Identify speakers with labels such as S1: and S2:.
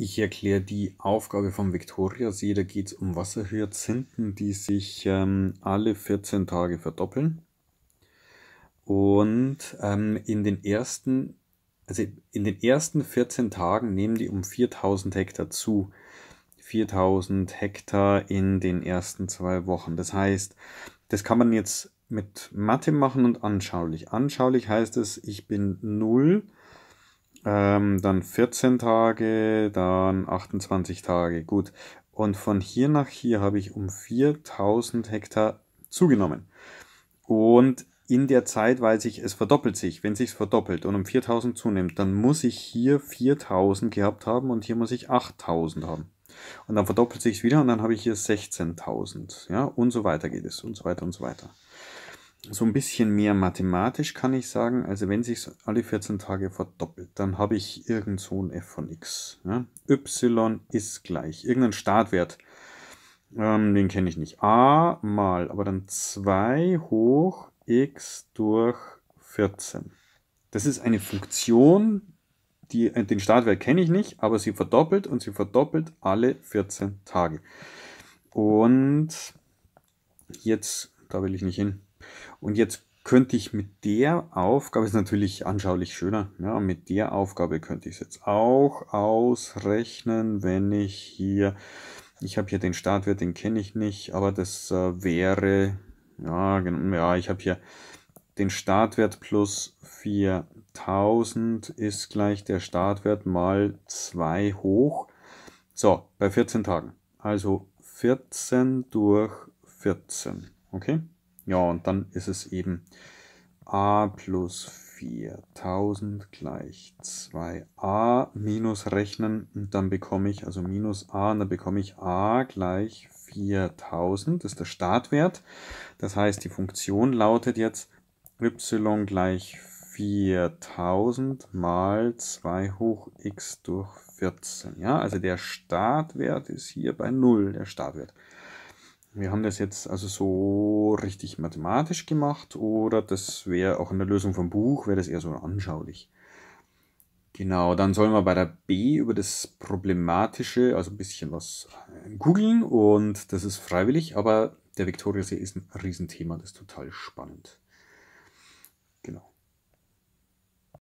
S1: Ich erkläre die Aufgabe vom Viktoriasee. Also da geht es um Wasserhyazinthen, die sich ähm, alle 14 Tage verdoppeln. Und ähm, in, den ersten, also in den ersten 14 Tagen nehmen die um 4000 Hektar zu. 4000 Hektar in den ersten zwei Wochen. Das heißt, das kann man jetzt mit Mathe machen und anschaulich. Anschaulich heißt es, ich bin null. Ähm, dann 14 Tage, dann 28 Tage. Gut. Und von hier nach hier habe ich um 4000 Hektar zugenommen. Und in der Zeit weiß ich, es verdoppelt sich. Wenn es sich verdoppelt und um 4000 zunimmt, dann muss ich hier 4000 gehabt haben und hier muss ich 8000 haben. Und dann verdoppelt sich es wieder und dann habe ich hier 16.000. Ja, und so weiter geht es und so weiter und so weiter so ein bisschen mehr mathematisch kann ich sagen, also wenn sich alle 14 Tage verdoppelt, dann habe ich irgend so ein f von x. Ja? y ist gleich, irgendein Startwert, ähm, den kenne ich nicht. a mal, aber dann 2 hoch x durch 14. Das ist eine Funktion, die, äh, den Startwert kenne ich nicht, aber sie verdoppelt und sie verdoppelt alle 14 Tage. Und jetzt, da will ich nicht hin. Und jetzt könnte ich mit der Aufgabe, ist natürlich anschaulich schöner, ja, mit der Aufgabe könnte ich es jetzt auch ausrechnen, wenn ich hier, ich habe hier den Startwert, den kenne ich nicht, aber das äh, wäre, ja, genau, ja ich habe hier den Startwert plus 4000 ist gleich der Startwert mal 2 hoch. So, bei 14 Tagen. Also 14 durch 14, okay? Ja, und dann ist es eben a plus 4000 gleich 2a minus rechnen und dann bekomme ich also minus a und dann bekomme ich a gleich 4000, das ist der Startwert. Das heißt, die Funktion lautet jetzt y gleich 4000 mal 2 hoch x durch 14. Ja, also der Startwert ist hier bei 0, der Startwert wir haben das jetzt also so richtig mathematisch gemacht oder das wäre auch in der Lösung vom Buch, wäre das eher so anschaulich. Genau, dann sollen wir bei der B über das Problematische, also ein bisschen was äh, googeln und das ist freiwillig, aber der Viktoriasee ist ein Riesenthema, das ist total spannend. Genau.